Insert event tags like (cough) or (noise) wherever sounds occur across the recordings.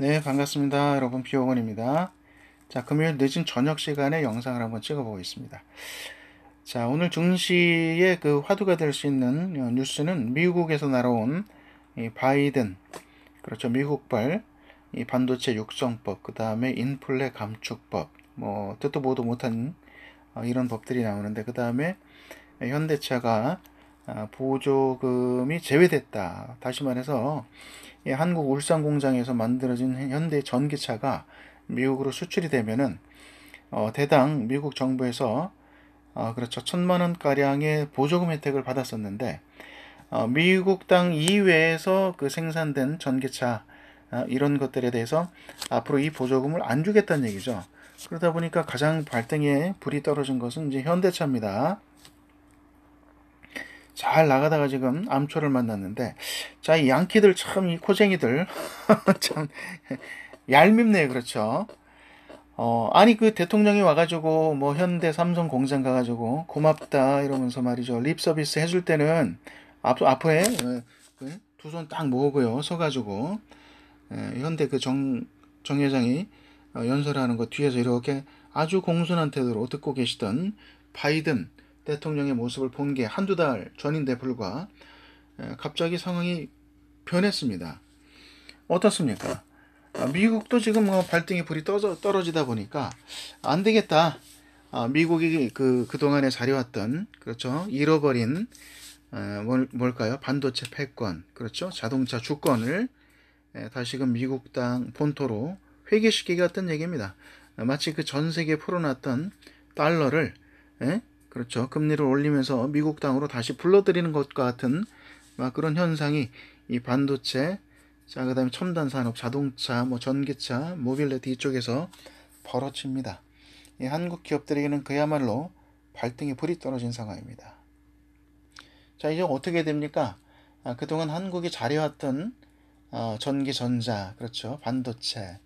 네, 반갑습니다. 여러분, 비오건입니다. 자, 금요일 늦은 저녁 시간에 영상을 한번 찍어보고있습니다 자, 오늘 증시의 그 화두가 될 수 있는 어, 뉴스는 미국에서 날아온 이 바이든, 그렇죠. 미국발 이 반도체 육성법, 그 다음에 인플레 감축법, 뭐, 뜻도 모도 못한 어, 이런 법들이 나오는데, 그 다음에 현대차가 아, 보조금이 제외됐다. 다시 말해서 한국 울산 공장에서 만들어진 현대 전기차가 미국으로 수출이 되면은 어, 대당 미국 정부에서 어, 그렇죠 천만 원 가량의 보조금 혜택을 받았었는데 어, 미국 당 이외에서 그 생산된 전기차 어, 이런 것들에 대해서 앞으로 이 보조금을 안 주겠다는 얘기죠. 그러다 보니까 가장 발등에 불이 떨어진 것은 이제 현대차입니다. 잘 나가다가 지금 암초를 만났는데 자 이 양키들 참이 코쟁이들 (laughs) 참 얄밉네요 그렇죠 어 아니 그 대통령이 와가지고 뭐 현대 삼성 공장 가가지고 고맙다 이러면서 말이죠 립 서비스 해줄 때는 앞 앞에 어, 그 두손 딱 모으고요 서가지고 예, 현대 그정정 회장이 어, 연설하는 거 뒤에서 이렇게 아주 공손한 태도로 듣고 계시던 바이든 대통령의 모습을 본 게 한두 달 전인데 불과 갑자기 상황이 변했습니다. 어떻습니까? 아, 미국도 지금 뭐 발등에 불이 떨어지다 보니까 안 되겠다. 아, 미국이 그 그동안에 자려왔던 그렇죠 잃어버린 뭘까요 반도체 패권 그렇죠 자동차 주권을 다시금 그 미국 땅 본토로 회계시키겠다는 얘기입니다. 아, 마치 그 전 세계 풀어놨던 달러를 그렇죠. 금리를 올리면서 미국 땅으로 다시 불러들이는 것과 같은 막 그런 현상이 이 반도체, 자, 그 다음에 첨단 산업, 자동차, 뭐 전기차, 모빌리티 쪽에서 벌어집니다. 이 한국 기업들에게는 그야말로 발등에 불이 떨어진 상황입니다. 자, 이제 어떻게 됩니까? 아, 그동안 한국이 잘해왔던 어, 전기, 전자, 그렇죠. 반도체,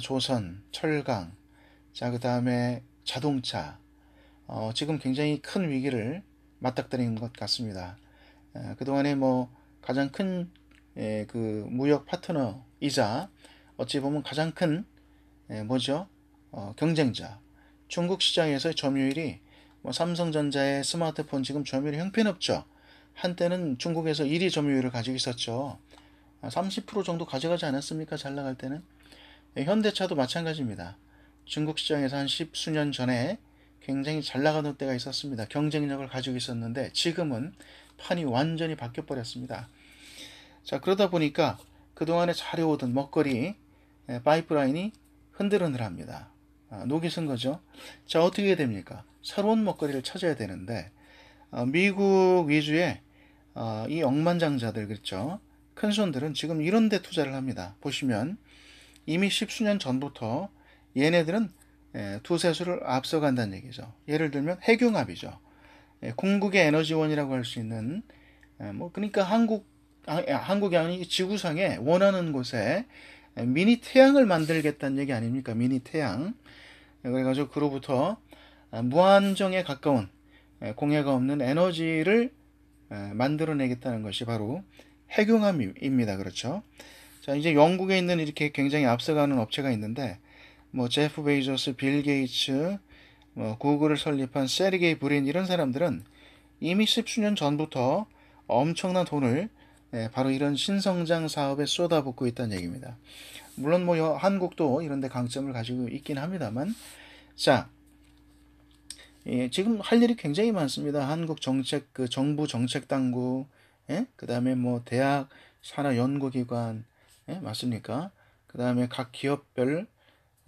조선, 철강, 자, 그 다음에 자동차, 어, 지금 굉장히 큰 위기를 맞닥뜨린 것 같습니다. 어, 그동안에 뭐 가장 큰 그 무역 파트너이자 어찌 보면 가장 큰 에, 뭐죠 어, 경쟁자 중국 시장에서의 점유율이 뭐 삼성전자의 스마트폰 지금 점유율이 형편없죠. 한때는 중국에서 1위 점유율을 가지고 있었죠. 30% 아, 정도 가져가지 않았습니까? 잘 나갈 때는. 예, 현대차도 마찬가지입니다. 중국 시장에서 한 10수년 전에 굉장히 잘 나가던 때가 있었습니다. 경쟁력을 가지고 있었는데 지금은 판이 완전히 바뀌어 버렸습니다. 자 그러다 보니까 그동안에 잘해오던 먹거리 예, 파이프라인이 흔들흔들합니다. 아, 녹이 쓴 거죠. 자 어떻게 됩니까? 새로운 먹거리를 찾아야 되는데 아, 미국 위주의 아, 이 억만장자들 그렇죠. 큰 손들은 지금 이런 데 투자를 합니다. 보시면 이미 십수년 전부터 얘네들은 예, 두세 수를 앞서간다는 얘기죠. 예를 들면 핵융합이죠. 예, 궁극의 에너지원이라고 할 수 있는 예, 뭐 그러니까 한국 아, 예, 한국이 아니 지구상에 원하는 곳에 미니 태양을 만들겠다는 얘기 아닙니까? 미니 태양. 예, 그래가지고 그로부터 아, 무한정에 가까운 공해가 없는 에너지를 만들어내겠다는 것이 바로 핵융합입니다. 그렇죠? 자, 이제 영국에 있는 이렇게 굉장히 앞서가는 업체가 있는데 뭐 제프 베이저스빌 게이츠, 뭐 구글을 설립한 세르게이 브린 이런 사람들은 이미 1 0수년 전부터 엄청난 돈을 예, 바로 이런 신성장 사업에 쏟아붓고 있다는 얘기입니다. 물론 뭐 한국도 이런데 강점을 가지고 있긴 합니다만, 자 예, 지금 할 일이 굉장히 많습니다. 한국 정책 그 정부 정책 당국, 예? 그다음에 뭐 대학 산하 연구기관, 예? 맞습니까? 그다음에 각 기업별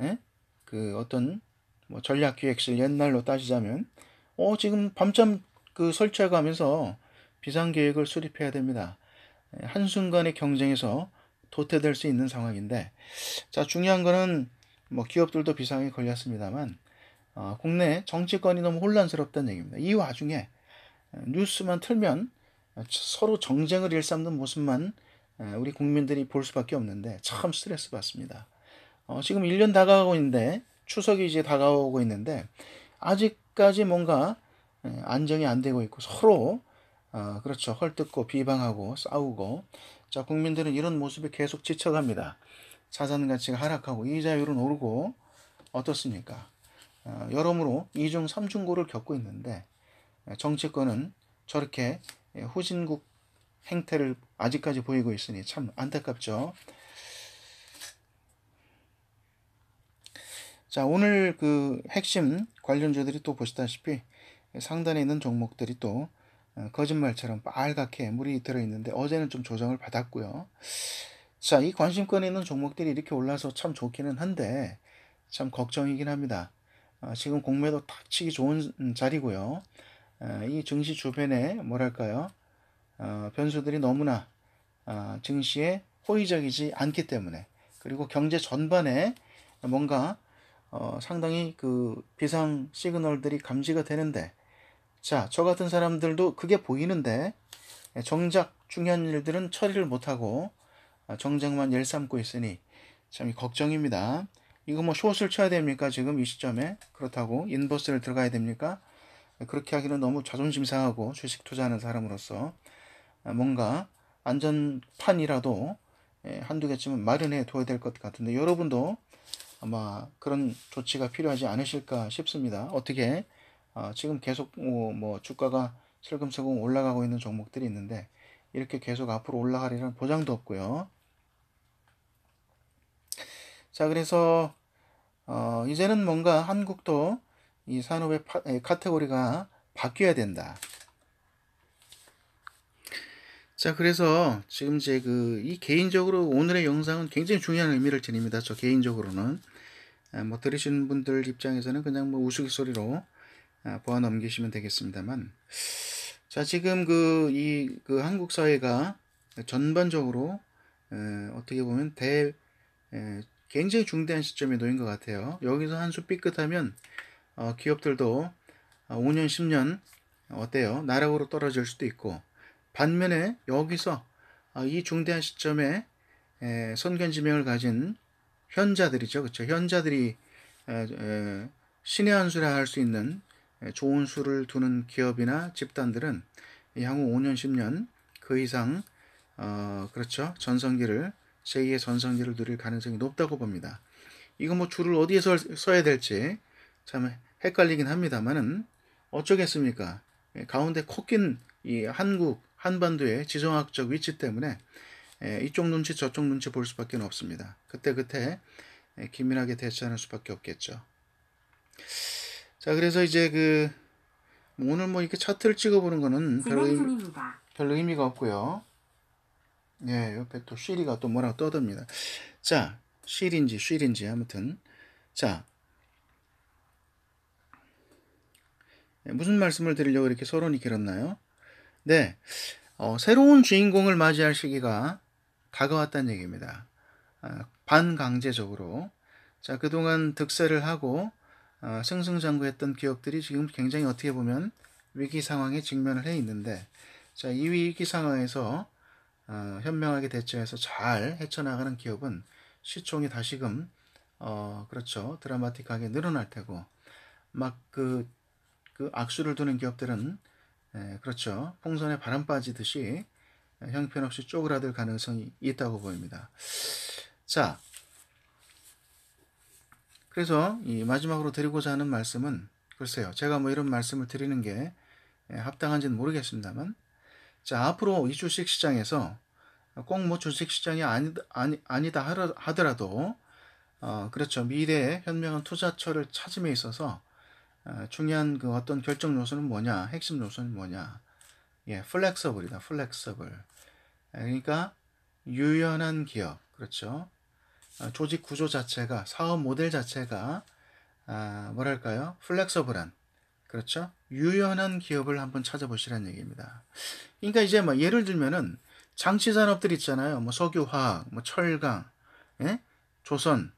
에? 예? 그 어떤 뭐 전략 기획실 옛날로 따지자면 어 지금 밤잠 그설치하고하면서 비상 계획을 수립해야 됩니다. 예, 한순간의 경쟁에서 도태될 수 있는 상황인데 자 중요한 거는 뭐 기업들도 비상에 걸렸습니다만 어, 국내 정치권이 너무 혼란스럽다는 얘기입니다. 이 와중에 어, 뉴스만 틀면 서로 정쟁을 일삼는 모습만 어, 우리 국민들이 볼 수밖에 없는데 참 스트레스 받습니다. 어, 지금 1년 다가오고 있는데 추석이 이제 다가오고 있는데 아직까지 뭔가 예, 안정이 안 되고 있고 서로 어, 그렇죠 헐뜯고 비방하고 싸우고 자 국민들은 이런 모습이 계속 지쳐갑니다. 자산 가치가 하락하고 이자율은 오르고 어떻습니까? 어, 여러모로 이중 삼중고를 겪고 있는데 예, 정치권은 저렇게 예, 후진국 행태를 아직까지 보이고 있으니 참 안타깝죠. 자, 오늘 그 핵심 관련주들이 또 보시다시피 상단에 있는 종목들이 또 어, 거짓말처럼 빨갛게 물이 들어있는데 어제는 좀 조정을 받았고요. 자, 이 관심권에 있는 종목들이 이렇게 올라서 참 좋기는 한데 참 걱정이긴 합니다. 어, 지금 공매도 탁 치기 좋은 자리고요. 어, 이 증시 주변에 뭐랄까요? 변수들이 너무나 증시에 호의적이지 않기 때문에 그리고 경제 전반에 뭔가 어, 상당히 그 비상 시그널들이 감지가 되는데 자, 저 같은 사람들도 그게 보이는데 예, 정작 중요한 일들은 처리를 못하고 아, 정작만 열삼고 있으니 참 걱정입니다. 이거 뭐 숏을 쳐야 됩니까? 지금 이 시점에 그렇다고 인버스를 들어가야 됩니까? 아, 그렇게 하기는 너무 자존심 상하고 주식 투자하는 사람으로서 아, 뭔가 안전판이라도 예, 한두 개쯤은 마련해 둬야 될 것 같은데 여러분도 아마 그런 조치가 필요하지 않으실까 싶습니다. 어떻게 어, 지금 계속 뭐, 뭐 주가가 슬금슬금 올라가고 있는 종목들이 있는데 이렇게 계속 앞으로 올라가리라는 보장도 없고요. 자 그래서 어, 이제는 뭔가 한국도 이 산업의 파, 카테고리가 바뀌어야 된다. 자, 그래서 지금 제 그 이 개인적으로 오늘의 영상은 굉장히 중요한 의미를 지닙니다. 저 개인적으로는 아, 뭐 들으신 분들 입장에서는 그냥 뭐 우스갯소리로 아, 보아 넘기시면 되겠습니다만 자, 지금 그 이그 그 한국 사회가 전반적으로 에, 어, 어떻게 보면 대 에, 굉장히 중대한 시점에 놓인 것 같아요. 여기서 한 수 삐끗하면 어, 기업들도 5년, 아, 10년 어때요? 나락으로 떨어질 수도 있고 반면에 여기서 아, 이 중대한 시점에 선견지명을 가진 현자들이죠. 그렇죠. 현자들이 신의 한 수라 할 수 있는 좋은 수를 두는 기업이나 집단들은 향후 5년, 10년 그 이상 어, 그렇죠. 전성기를 제2의 전성기를 누릴 가능성이 높다고 봅니다. 이거 뭐 줄을 어디에 서, 써야 될지 참 헷갈리긴 합니다만은 어쩌겠습니까? 예, 가운데 콕낀 이 한국 한반도의 지정학적 위치 때문에 이쪽 눈치 저쪽 눈치 볼 수밖에 없습니다. 그때그때 기민하게 대처하는 수밖에 없겠죠. 자 그래서 이제 그 뭐 오늘 뭐 이렇게 차트를 찍어보는 거는 네, 별로, 의미, 별로 의미가 없고요. 예, 옆에 또 쉬리가 또 뭐라고 떠듭니다. 자, 쉬리인지 쉬리인지 아무튼 자 예, 무슨 말씀을 드리려고 이렇게 서론이 길었나요? 네, 어, 새로운 주인공을 맞이할 시기가 다가왔다는 얘기입니다. 아, 반강제적으로. 자, 그동안 득세를 하고 아, 승승장구했던 기업들이 지금 굉장히 어떻게 보면 위기 상황에 직면을 해 있는데, 자, 이 위기 상황에서 어, 현명하게 대처해서 잘 헤쳐나가는 기업은 시총이 다시금 어, 그렇죠. 드라마틱하게 늘어날 테고, 막 그, 그 악수를 두는 기업들은 예, 그렇죠. 풍선에 바람 빠지듯이 예, 형편없이 쪼그라들 가능성이 있다고 보입니다. 자, 그래서 이 마지막으로 드리고자 하는 말씀은 글쎄요. 제가 뭐 이런 말씀을 드리는 게 예, 합당한지는 모르겠습니다만 자, 앞으로 이 주식 시장에서 꼭 뭐 주식 시장이 아니 아니, 아니다 하더라도 어, 그렇죠. 미래의 현명한 투자처를 찾음에 있어서 아, 중요한 그 어떤 결정 요소는 뭐냐, 핵심 요소는 뭐냐. 예, 플렉서블이다, 플렉서블. 예, 그러니까 유연한 기업, 그렇죠. 아, 조직 구조 자체가, 사업 모델 자체가, 아, 뭐랄까요, 플렉서블한, 그렇죠. 유연한 기업을 한번 찾아보시라는 얘기입니다. 그러니까 이제 뭐 예를 들면은 장치 산업들 있잖아요. 뭐 석유화학, 뭐 철강, 예? 조선.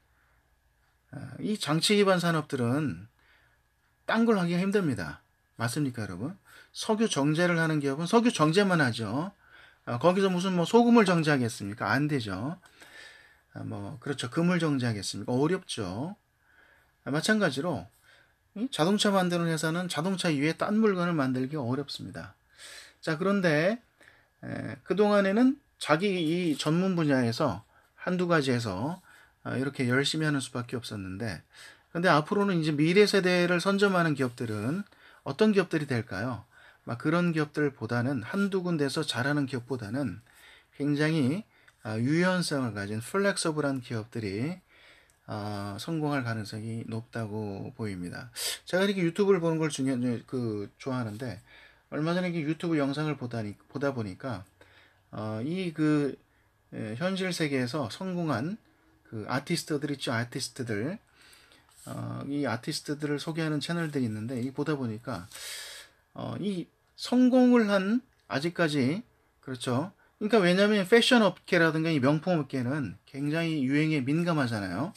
아, 이 장치 기반 산업들은 딴걸 하기가 힘듭니다. 맞습니까, 여러분? 석유 정제를 하는 기업은 석유 정제만 하죠. 아, 거기서 무슨 뭐 소금을 정제하겠습니까? 안 되죠. 아, 뭐 그렇죠. 금을 정제하겠습니까? 어렵죠. 아, 마찬가지로 자동차 만드는 회사는 자동차 이외에 딴 물건을 만들기 어렵습니다. 자, 그런데 그동안에는 자기 이 전문 분야에서 한두 가지에서 이렇게 열심히 하는 수밖에 없었는데 근데 앞으로는 이제 미래 세대를 선점하는 기업들은 어떤 기업들이 될까요? 막 그런 기업들보다는 한두 군데서 잘하는 기업보다는 굉장히 아, 유연성을 가진 플렉서블한 기업들이 아, 성공할 가능성이 높다고 보입니다. 제가 이렇게 유튜브를 보는 걸중요그 좋아하는데 얼마 전에 유튜브 영상을 보다 보다 보니까 어, 이그 현실 세계에서 성공한 그 아티스트들 있죠 아티스트들 어, 이 아티스트들을 소개하는 채널들이 있는데 이 보다 보니까 어, 이 성공을 한 아직까지 그렇죠. 그러니까 왜냐하면 패션 업계라든가 이 명품 업계는 굉장히 유행에 민감하잖아요.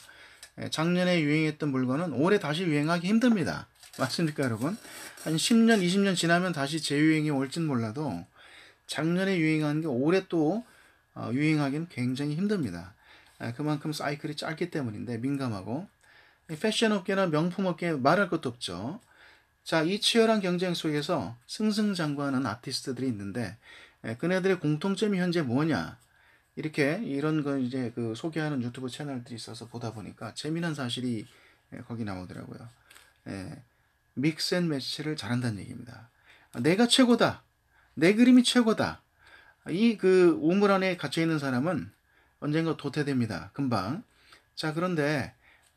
예, 작년에 유행했던 물건은 올해 다시 유행하기 힘듭니다. (laughs) 맞습니까, 여러분? 한 10년, 20년 지나면 다시 재유행이 올진 몰라도 작년에 유행한 게 올해 또 어, 유행하기는 굉장히 힘듭니다. 아, 그만큼 사이클이 짧기 때문인데 민감하고 패션 업계나 명품 업계 말할 것도 없죠. 자, 이 치열한 경쟁 속에서 승승장구하는 아티스트들이 있는데 예, 그네들의 공통점이 현재 뭐냐? 이렇게 이런 거 이제 그 소개하는 유튜브 채널들이 있어서 보다 보니까 재미난 사실이 예, 거기 나오더라고요. 예, 믹스 앤 매치를 잘한다는 얘기입니다. 내가 최고다. 내 그림이 최고다. 이 그 우물 안에 갇혀 있는 사람은 언젠가 도태됩니다. 금방. 자, 그런데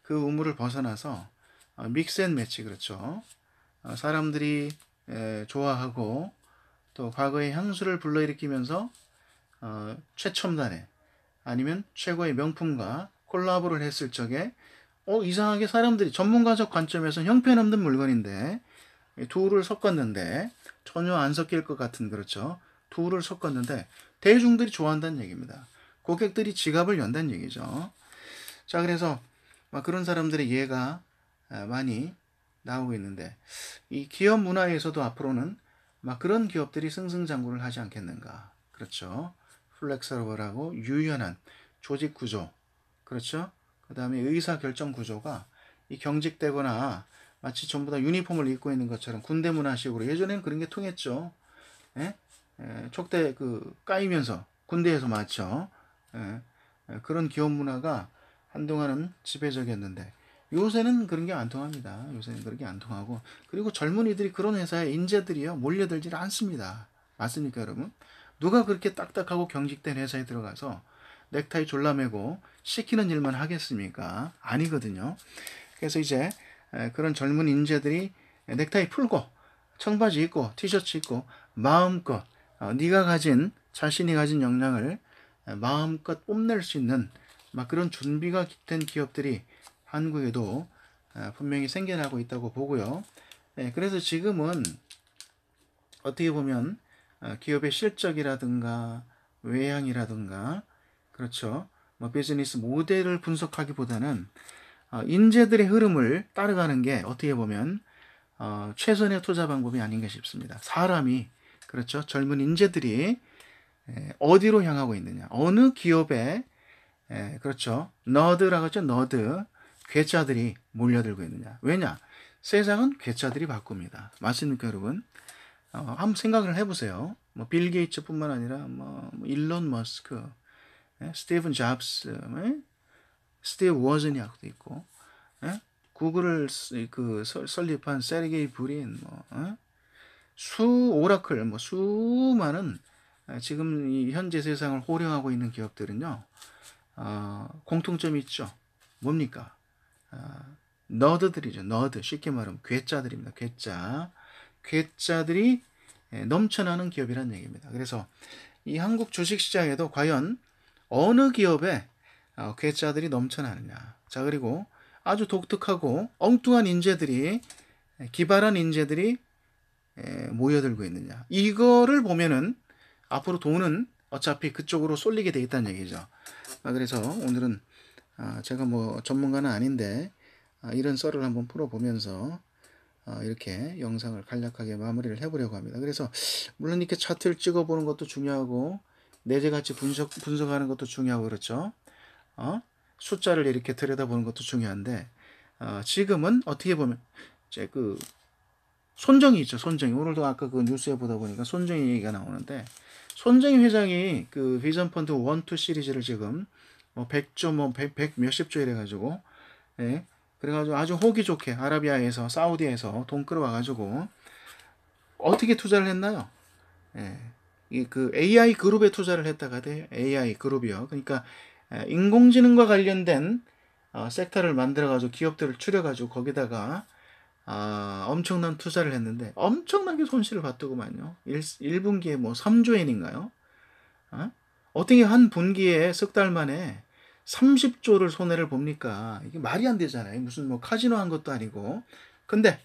그 우물을 벗어나서 믹스앤 어, 매치 그렇죠. 어, 사람들이 좋아하고 또 과거의 향수를 불러일으키면서 어, 최첨단에 아니면 최고의 명품과 콜라보를 했을 적에 어 이상하게 사람들이 전문가적 관점에서 형편없는 물건인데 둘을 섞었는데 전혀 안 섞일 것 같은 그렇죠. 둘을 섞었는데 대중들이 좋아한다는 얘기입니다. 고객들이 지갑을 연다는 얘기죠. 자 그래서 막 그런 사람들의 예가 어, 많이 나오고 있는데 이 기업 문화에서도 앞으로는 막 그런 기업들이 승승장구를 하지 않겠는가. 그렇죠. 플렉서블하고 유연한 조직 구조. 그렇죠. 그 다음에 의사 결정 구조가 이 경직되거나 마치 전부 다 유니폼을 입고 있는 것처럼 군대 문화식으로 예전에는 그런 게 통했죠. 예? 예, 촉대 그 까이면서 군대에서 맞죠. 예, 예 그런 기업 문화가 한동안은 지배적이었는데 요새는 그런 게 안 통합니다. 요새는 그런 게 안 통하고 그리고 젊은이들이 그런 회사에 인재들이요 몰려들질 않습니다. 맞습니까 여러분? 누가 그렇게 딱딱하고 경직된 회사에 들어가서 넥타이 졸라매고 시키는 일만 하겠습니까? 아니거든요. 그래서 이제 그런 젊은 인재들이 넥타이 풀고 청바지 입고 티셔츠 입고 마음껏 어, 네가 가진 자신이 가진 역량을 마음껏 뽐낼 수 있는 막 그런 준비가 된 기업들이 한국에도 아, 분명히 생겨나고 있다고 보고요. 예, 그래서 지금은 어떻게 보면 아, 기업의 실적이라든가 외향이라든가 그렇죠. 뭐 비즈니스 모델을 분석하기보다는 아, 인재들의 흐름을 따라가는 게 어떻게 보면 어, 최선의 투자 방법이 아닌가 싶습니다. 사람이 그렇죠. 젊은 인재들이 예, 어디로 향하고 있느냐, 어느 기업에 예, 그렇죠. 너드라고 하죠. 너드. 괴짜들이 몰려들고 있느냐. 왜냐? 세상은 괴짜들이 바꿉니다. 맞습니까, 여러분? 어, 한번 생각을 해보세요. 뭐, 빌 게이츠뿐만 아니라, 뭐, 뭐 일론 머스크, 예? 스티븐 잡스, 예? 스티브 워즈니악도 있고, 예? 구글을 그 설립한 세르게이 브린, 뭐, 예? 수 오라클, 뭐, 수많은 아, 지금 이 현재 세상을 호령하고 있는 기업들은요, 어, 공통점이 있죠. 뭡니까? 어, 너드들이죠. 너드. 쉽게 말하면 괴짜들입니다. 괴짜. 괴짜들이 예, 넘쳐나는 기업이라는 얘기입니다. 그래서 이 한국 주식시장에도 과연 어느 기업에 어, 괴짜들이 넘쳐나느냐. 자, 그리고 아주 독특하고 엉뚱한 인재들이, 예, 기발한 인재들이 예, 모여들고 있느냐. 이거를 보면은 앞으로 돈은 어차피 그쪽으로 쏠리게 되겠다는 얘기죠. 아, 그래서 오늘은 아, 제가 뭐 전문가는 아닌데 아, 이런 썰을 한번 풀어보면서 이렇게 영상을 간략하게 마무리를 해보려고 합니다. 그래서 물론 이렇게 차트를 찍어보는 것도 중요하고 내재같이 분석, 분석하는 것도 중요하고 그렇죠. 어? 숫자를 이렇게 들여다보는 것도 중요한데 어, 지금은 어떻게 보면 이제 그 손정이 있죠. 손정이 오늘도 아까 그 뉴스에 보다 보니까 손정이 얘기가 나오는데 손정희 회장이 그 비전 펀드 원투 시리즈를 지금 뭐 100조 뭐 100, 100 몇십 조 이래 가지고 예. 그래 가지고 아주 호기 좋게 아라비아에서 사우디에서 돈 끌어와 가지고 어떻게 투자를 했나요? 예. 이그 AI 그룹에 투자를 했다가 돼 AI 그룹이요. 그러니까 예, 인공지능과 관련된 어, 섹터를 만들어 가지고 기업들을 추려 가지고 거기다가 아, 엄청난 투자를 했는데 엄청나게 손실을 봤더구만요. 1, 1분기에 뭐 3조엔인가요? 어? 어떻게 한 분기에 석 달 만에 30조를 손해를 봅니까? 이게 말이 안 되잖아요. 무슨 뭐 카지노 한 것도 아니고. 근데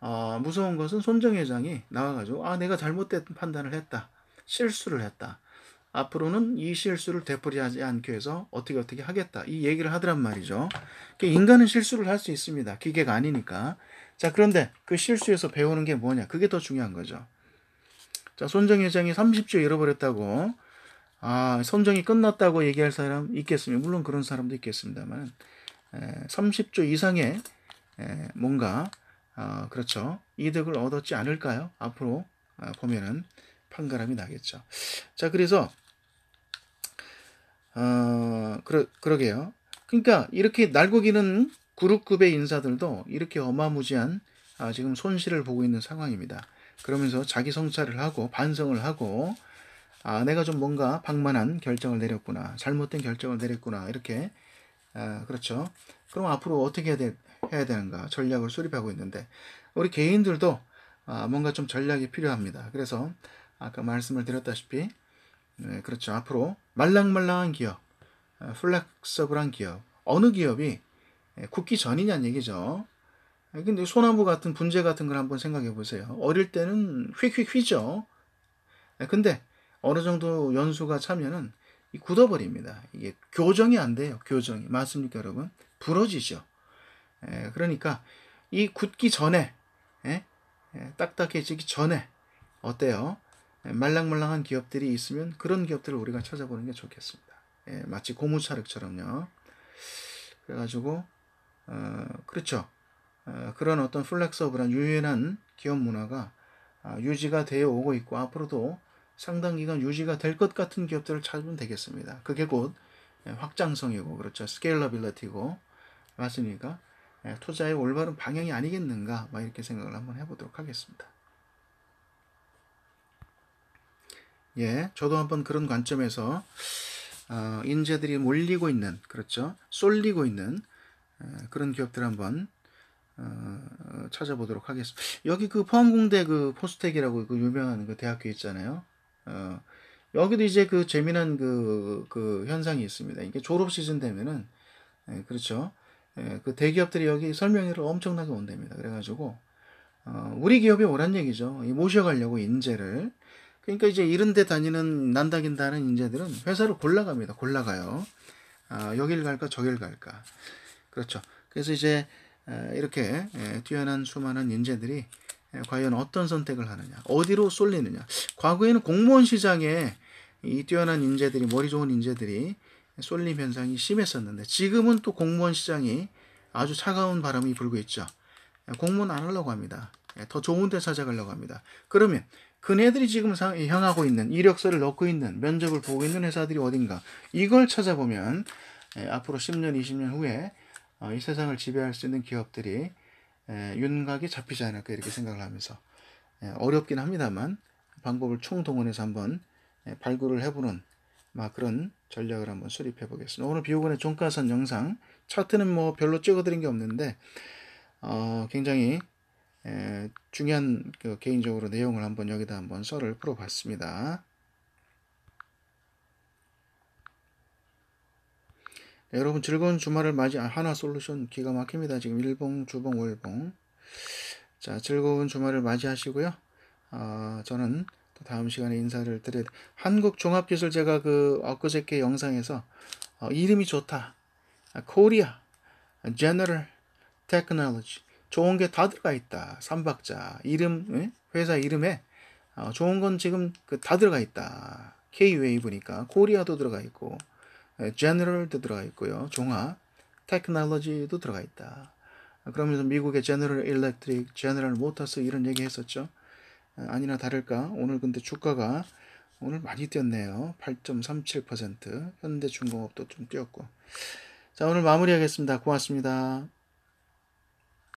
어, 무서운 것은 손정 회장이 나와가지고 아 내가 잘못된 판단을 했다. 실수를 했다. 앞으로는 이 실수를 되풀이하지 않기 위해서 어떻게 어떻게 하겠다. 이 얘기를 하더란 말이죠. 그러니까 인간은 실수를 할 수 있습니다. 기계가 아니니까. 자, 그런데 그 실수에서 배우는 게 뭐냐? 그게 더 중요한 거죠. 자, 손정 회장이 30조 잃어버렸다고, 아, 선정이 끝났다고 얘기할 사람 있겠습니다. 물론 그런 사람도 있겠습니다만, 에, 30조 이상의 에, 뭔가, 어, 그렇죠. 이득을 얻었지 않을까요? 앞으로 어, 보면은 판가름이 나겠죠. 자, 그래서, 어, 그러, 그러게요. 그러니까 이렇게 날고기는 그룹급의 인사들도 이렇게 어마무지한 아, 지금 손실을 보고 있는 상황입니다. 그러면서 자기 성찰을 하고 반성을 하고 아, 내가 좀 뭔가 방만한 결정을 내렸구나. 잘못된 결정을 내렸구나. 이렇게 아, 그렇죠. 그럼 앞으로 어떻게 해야, 되, 해야 되는가 전략을 수립하고 있는데 우리 개인들도 아, 뭔가 좀 전략이 필요합니다. 그래서 아까 말씀을 드렸다시피 네, 그렇죠. 앞으로 말랑말랑한 기업, 아, 플렉서블한 기업, 어느 기업이 예, 굳기 전이냐는 얘기죠. 예, 근데 소나무 같은 분재 같은 걸 한번 생각해 보세요. 어릴 때는 휙휙 휘죠. 예, 근데 어느 정도 연수가 차면은 굳어버립니다. 이게 교정이 안 돼요. 교정이 맞습니까, 여러분? 부러지죠. 그러니까 이 굳기 전에 딱딱해지기 전에 어때요? 말랑말랑한 기업들이 있으면 그런 기업들을 우리가 찾아보는 게 좋겠습니다. 마치 고무차륵처럼요. 그래가지고 어, 그렇죠. 어, 그런 어떤 플렉서블한 유연한 기업 문화가 어, 유지가 되어 오고 있고 앞으로도 상당 기간 유지가 될 것 같은 기업들을 찾으면 되겠습니다. 그게 곧 예, 확장성이고 그렇죠. 스케일러빌리티고 맞습니까? 예, 투자의 올바른 방향이 아니겠는가 막 이렇게 생각을 한번 해보도록 하겠습니다. 예, 저도 한번 그런 관점에서 어, 인재들이 몰리고 있는 그렇죠. 쏠리고 있는 예, 그런 기업들 한번 어, 어, 찾아보도록 하겠습니다. 여기 그 포항공대 그 포스텍이라고 그 유명한 그 대학교 있잖아요. 어, 여기도 이제 그 재미난 그, 그 현상이 있습니다. 이게 졸업 시즌 되면은, 예, 그렇죠. 예, 그 대기업들이 여기 설명회를 엄청나게 온답니다. 그래가지고, 어, 우리 기업이 오란 얘기죠. 모셔가려고 인재를. 그러니까 이제 이런 데 다니는, 난다긴다는 인재들은 회사를 골라갑니다. 골라가요. 아, 여길 갈까, 저길 갈까. 그렇죠. 그래서 이제 이렇게 뛰어난 수많은 인재들이 과연 어떤 선택을 하느냐, 어디로 쏠리느냐. 과거에는 공무원 시장에 이 뛰어난 인재들이, 머리 좋은 인재들이 쏠림 현상이 심했었는데 지금은 또 공무원 시장이 아주 차가운 바람이 불고 있죠. 공무원 안 하려고 합니다. 더 좋은 데 찾아가려고 합니다. 그러면 그네들이 지금 향하고 있는 이력서를 넣고 있는 면접을 보고 있는 회사들이 어딘가 이걸 찾아보면 앞으로 10년, 20년 후에 어, 이 세상을 지배할 수 있는 기업들이 윤곽이 잡히지 않을까 이렇게 생각을 하면서 어렵긴 합니다만 방법을 총동원해서 한번 발굴을 해보는 그런 전략을 한번 수립해 보겠습니다. 오늘 비오곤의 종가선 영상 차트는 뭐 별로 찍어드린 게 없는데 어, 굉장히 중요한 그 개인적으로 내용을 한번 여기다 한번 썰을 풀어봤습니다. 여러분 즐거운 주말을 맞이한 아, 하나 솔루션 기가 막힙니다. 지금 일봉, 주봉, 월봉. 자, 즐거운 주말을 맞이하시고요. 아, 저는 또 다음 시간에 인사를 드릴 한국 종합기술 제가 그엊그제께 영상에서 어, 이름이 좋다. 아, 코리아 제너럴 테크놀로지 좋은 게 다 들어가 있다. 삼박자 이름 회사 이름에 어, 좋은 건 지금 그 다 들어가 있다. K 웨이브니까 코리아도 들어가 있고 제너럴도 예, 들어가 있고요. 종합, 테크놀로지도 들어가 있다. 그러면서 미국의 제너럴 일렉트릭, 제너럴 모터스 이런 얘기 했었죠. 예, 아니나 다를까 오늘 근데 주가가 오늘 많이 뛰었네요. 8.37% 현대중공업도 좀 뛰었고 자 오늘 마무리하겠습니다. 고맙습니다.